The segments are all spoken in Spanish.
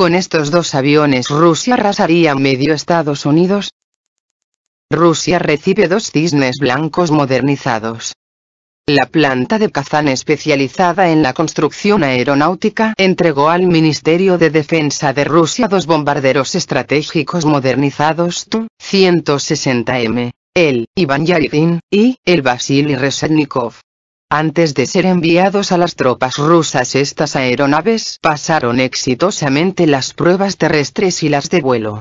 Con estos dos aviones Rusia arrasaría medio Estados Unidos. Rusia recibe dos cisnes blancos modernizados. La planta de Kazán especializada en la construcción aeronáutica entregó al Ministerio de Defensa de Rusia dos bombarderos estratégicos modernizados Tu-160M, el Ivan Yaritin y el Vasily Resetnikov. Antes de ser enviados a las tropas rusas estas aeronaves pasaron exitosamente las pruebas terrestres y las de vuelo.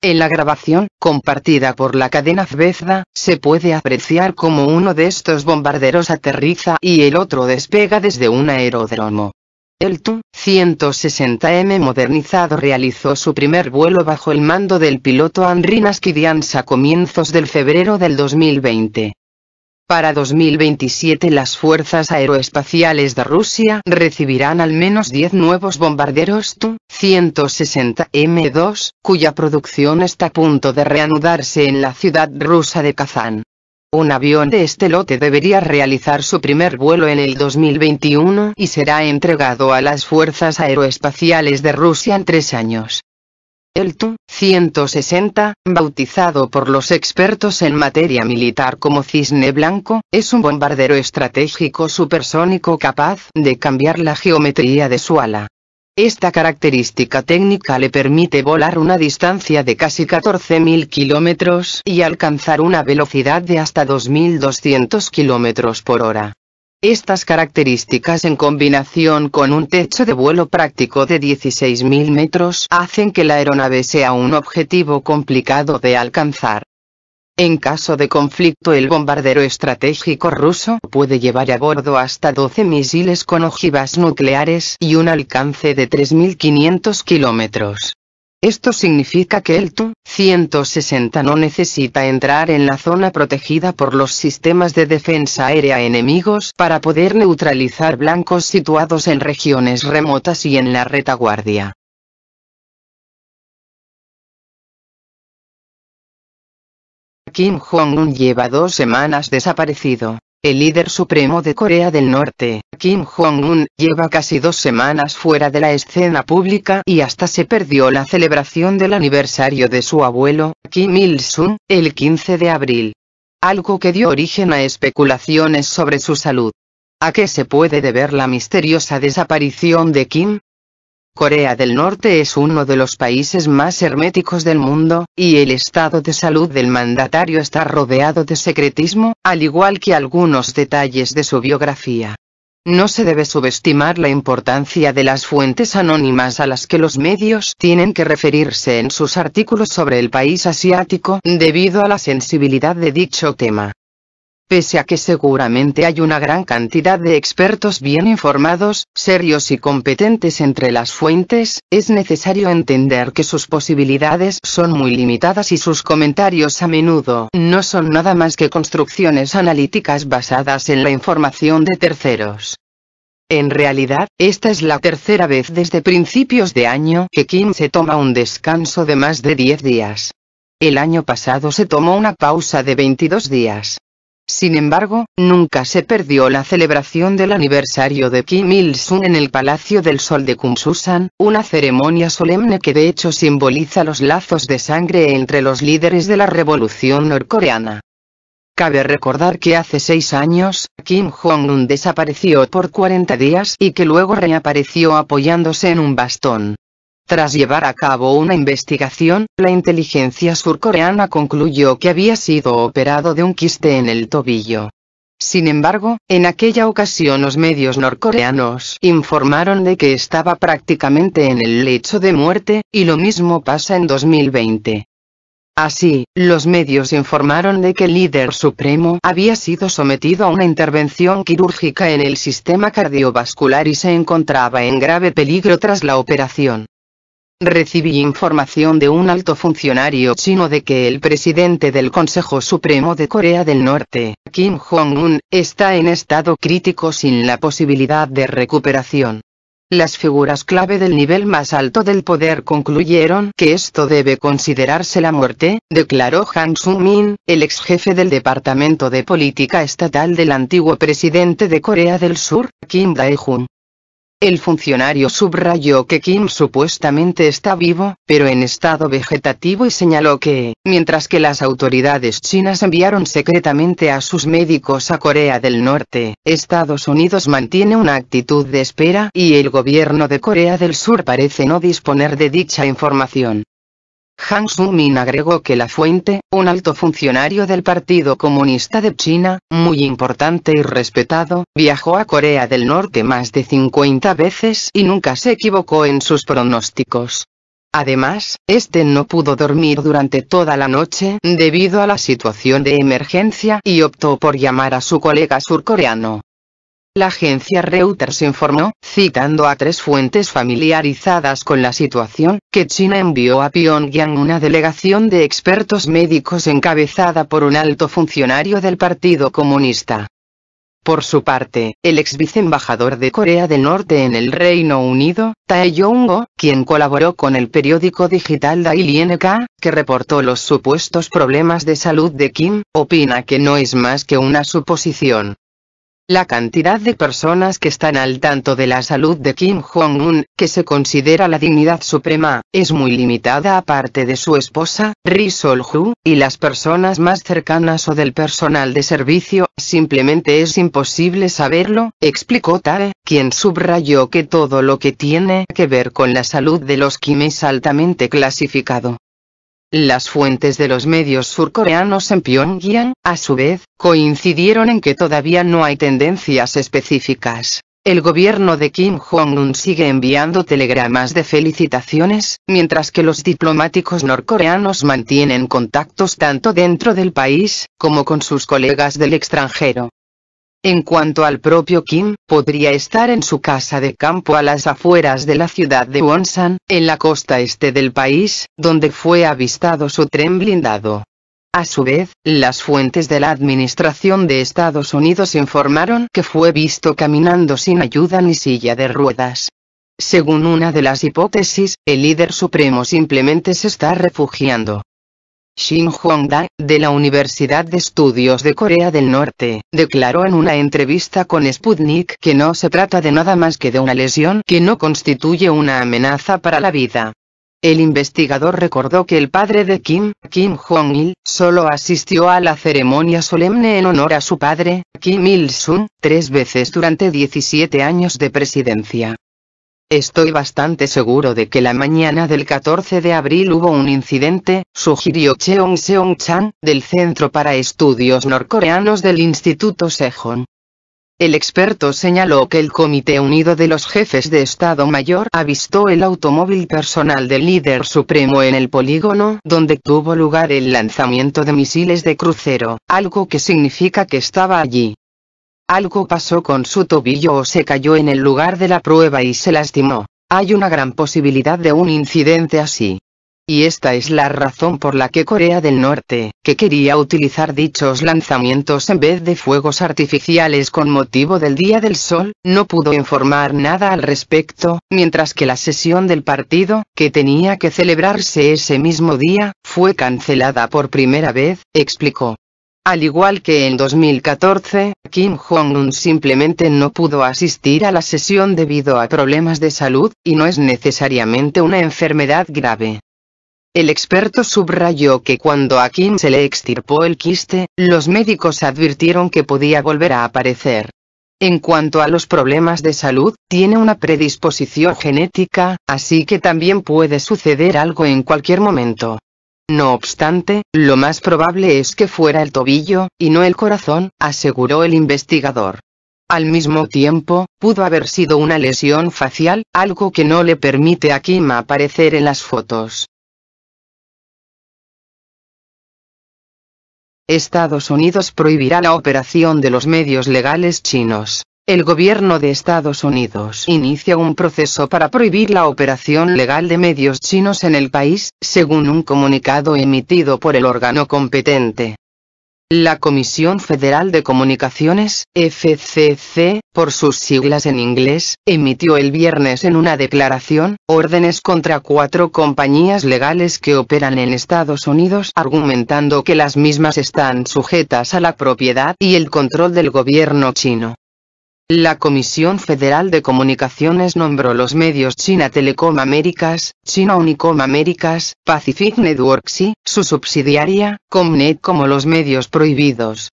En la grabación, compartida por la cadena Zvezda, se puede apreciar cómo uno de estos bombarderos aterriza y el otro despega desde un aeródromo. El Tu-160M modernizado realizó su primer vuelo bajo el mando del piloto Andriy Naskidians a comienzos del febrero del 2020. Para 2027 las fuerzas aeroespaciales de Rusia recibirán al menos 10 nuevos bombarderos Tu-160M2, cuya producción está a punto de reanudarse en la ciudad rusa de Kazán. Un avión de este lote debería realizar su primer vuelo en el 2021 y será entregado a las fuerzas aeroespaciales de Rusia en tres años. El Tu-160, bautizado por los expertos en materia militar como Cisne Blanco, es un bombardero estratégico supersónico capaz de cambiar la geometría de su ala. Esta característica técnica le permite volar una distancia de casi 14.000 kilómetros y alcanzar una velocidad de hasta 2.200 kilómetros por hora. Estas características en combinación con un techo de vuelo práctico de 16.000 metros hacen que la aeronave sea un objetivo complicado de alcanzar. En caso de conflicto el bombardero estratégico ruso puede llevar a bordo hasta 12 misiles con ojivas nucleares y un alcance de 3.500 kilómetros. Esto significa que el Tu-160 no necesita entrar en la zona protegida por los sistemas de defensa aérea enemigos para poder neutralizar blancos situados en regiones remotas y en la retaguardia. Kim Jong-un lleva dos semanas desaparecido. El líder supremo de Corea del Norte, Kim Jong-un, lleva casi dos semanas fuera de la escena pública y hasta se perdió la celebración del aniversario de su abuelo, Kim Il-sung, el 15 de abril. Algo que dio origen a especulaciones sobre su salud. ¿A qué se puede deber la misteriosa desaparición de Kim? Corea del Norte es uno de los países más herméticos del mundo, y el estado de salud del mandatario está rodeado de secretismo, al igual que algunos detalles de su biografía. No se debe subestimar la importancia de las fuentes anónimas a las que los medios tienen que referirse en sus artículos sobre el país asiático, debido a la sensibilidad de dicho tema. Pese a que seguramente hay una gran cantidad de expertos bien informados, serios y competentes entre las fuentes, es necesario entender que sus posibilidades son muy limitadas y sus comentarios a menudo no son nada más que construcciones analíticas basadas en la información de terceros. En realidad, esta es la tercera vez desde principios de año que Kim se toma un descanso de más de 10 días. El año pasado se tomó una pausa de 22 días. Sin embargo, nunca se perdió la celebración del aniversario de Kim Il-sung en el Palacio del Sol de Kumsusan, una ceremonia solemne que de hecho simboliza los lazos de sangre entre los líderes de la revolución norcoreana. Cabe recordar que hace seis años, Kim Jong-un desapareció por 40 días y que luego reapareció apoyándose en un bastón. Tras llevar a cabo una investigación, la inteligencia surcoreana concluyó que había sido operado de un quiste en el tobillo. Sin embargo, en aquella ocasión los medios norcoreanos informaron de que estaba prácticamente en el lecho de muerte, y lo mismo pasa en 2020. Así, los medios informaron de que el líder supremo había sido sometido a una intervención quirúrgica en el sistema cardiovascular y se encontraba en grave peligro tras la operación recibí información de un alto funcionario chino de que el presidente del Consejo Supremo de Corea del Norte, Kim Jong-un, está en estado crítico sin la posibilidad de recuperación. Las figuras clave del nivel más alto del poder concluyeron que esto debe considerarse la muerte, declaró Han Sung-min, el ex jefe del Departamento de Política Estatal del antiguo presidente de Corea del Sur, Kim Dae-jung. El funcionario subrayó que Kim supuestamente está vivo, pero en estado vegetativo y señaló que, mientras que las autoridades chinas enviaron secretamente a sus médicos a Corea del Norte, Estados Unidos mantiene una actitud de espera y el gobierno de Corea del Sur parece no disponer de dicha información. Han Su-min agregó que la fuente, un alto funcionario del Partido Comunista de China, muy importante y respetado, viajó a Corea del Norte más de 50 veces y nunca se equivocó en sus pronósticos. Además, este no pudo dormir durante toda la noche debido a la situación de emergencia y optó por llamar a su colega surcoreano. La agencia Reuters informó, citando a tres fuentes familiarizadas con la situación, que China envió a Pyongyang una delegación de expertos médicos encabezada por un alto funcionario del Partido Comunista. Por su parte, el ex viceembajador de Corea del Norte en el Reino Unido, Tae jong ho quien colaboró con el periódico digital Daily NK, que reportó los supuestos problemas de salud de Kim, opina que no es más que una suposición. La cantidad de personas que están al tanto de la salud de Kim Jong-un, que se considera la dignidad suprema, es muy limitada aparte de su esposa, Ri Sol-ju, y las personas más cercanas o del personal de servicio, simplemente es imposible saberlo, explicó Tae, quien subrayó que todo lo que tiene que ver con la salud de los Kim es altamente clasificado. Las fuentes de los medios surcoreanos en Pyongyang, a su vez, coincidieron en que todavía no hay tendencias específicas. El gobierno de Kim Jong-un sigue enviando telegramas de felicitaciones, mientras que los diplomáticos norcoreanos mantienen contactos tanto dentro del país, como con sus colegas del extranjero. En cuanto al propio Kim, podría estar en su casa de campo a las afueras de la ciudad de Wonsan, en la costa este del país, donde fue avistado su tren blindado. A su vez, las fuentes de la Administración de Estados Unidos informaron que fue visto caminando sin ayuda ni silla de ruedas. Según una de las hipótesis, el líder supremo simplemente se está refugiando. Shin Hong-dae, de la Universidad de Estudios de Corea del Norte, declaró en una entrevista con Sputnik que no se trata de nada más que de una lesión que no constituye una amenaza para la vida. El investigador recordó que el padre de Kim, Kim Jong-il, solo asistió a la ceremonia solemne en honor a su padre, Kim Il-sung, tres veces durante 17 años de presidencia. Estoy bastante seguro de que la mañana del 14 de abril hubo un incidente, sugirió Cheong Seong-chan, del Centro para Estudios Norcoreanos del Instituto Sejong. El experto señaló que el Comité Unido de los Jefes de Estado Mayor avistó el automóvil personal del líder supremo en el polígono donde tuvo lugar el lanzamiento de misiles de crucero, algo que significa que estaba allí. Algo pasó con su tobillo o se cayó en el lugar de la prueba y se lastimó. Hay una gran posibilidad de un incidente así. Y esta es la razón por la que Corea del Norte, que quería utilizar dichos lanzamientos en vez de fuegos artificiales con motivo del Día del Sol, no pudo informar nada al respecto, mientras que la sesión del partido, que tenía que celebrarse ese mismo día, fue cancelada por primera vez, explicó. Al igual que en 2014, Kim Jong-un simplemente no pudo asistir a la sesión debido a problemas de salud, y no es necesariamente una enfermedad grave. El experto subrayó que cuando a Kim se le extirpó el quiste, los médicos advirtieron que podía volver a aparecer. En cuanto a los problemas de salud, tiene una predisposición genética, así que también puede suceder algo en cualquier momento. No obstante, lo más probable es que fuera el tobillo, y no el corazón, aseguró el investigador. Al mismo tiempo, pudo haber sido una lesión facial, algo que no le permite a Kim aparecer en las fotos. Estados Unidos prohibirá la operación de los medios legales chinos el gobierno de Estados Unidos inicia un proceso para prohibir la operación legal de medios chinos en el país, según un comunicado emitido por el órgano competente. La Comisión Federal de Comunicaciones, FCC, por sus siglas en inglés, emitió el viernes en una declaración órdenes contra cuatro compañías legales que operan en Estados Unidos argumentando que las mismas están sujetas a la propiedad y el control del gobierno chino. La Comisión Federal de Comunicaciones nombró los medios China Telecom Américas, China Unicom Américas, Pacific Networks y, su subsidiaria, Comnet como los medios prohibidos.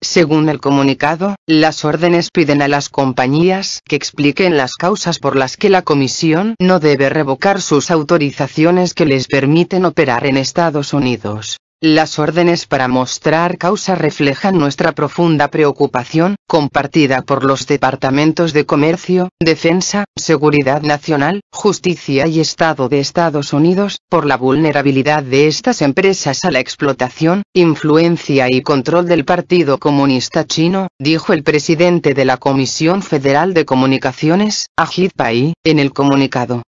Según el comunicado, las órdenes piden a las compañías que expliquen las causas por las que la Comisión no debe revocar sus autorizaciones que les permiten operar en Estados Unidos. Las órdenes para mostrar causa reflejan nuestra profunda preocupación, compartida por los departamentos de Comercio, Defensa, Seguridad Nacional, Justicia y Estado de Estados Unidos, por la vulnerabilidad de estas empresas a la explotación, influencia y control del Partido Comunista Chino, dijo el presidente de la Comisión Federal de Comunicaciones, Ajit Pai, en el comunicado.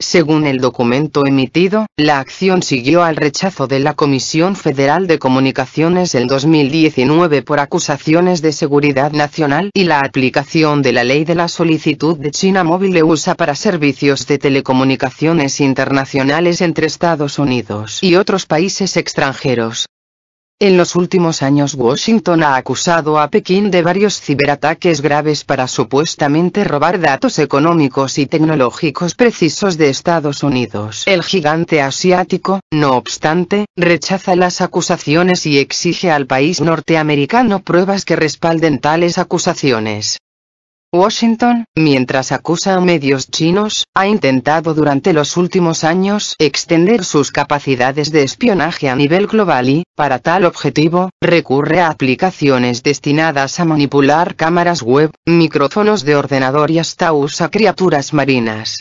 Según el documento emitido, la acción siguió al rechazo de la Comisión Federal de Comunicaciones en 2019 por acusaciones de seguridad nacional y la aplicación de la ley de la solicitud de China Móvil USA para servicios de telecomunicaciones internacionales entre Estados Unidos y otros países extranjeros. En los últimos años Washington ha acusado a Pekín de varios ciberataques graves para supuestamente robar datos económicos y tecnológicos precisos de Estados Unidos. El gigante asiático, no obstante, rechaza las acusaciones y exige al país norteamericano pruebas que respalden tales acusaciones. Washington, mientras acusa a medios chinos, ha intentado durante los últimos años extender sus capacidades de espionaje a nivel global y, para tal objetivo, recurre a aplicaciones destinadas a manipular cámaras web, micrófonos de ordenador y hasta usa criaturas marinas.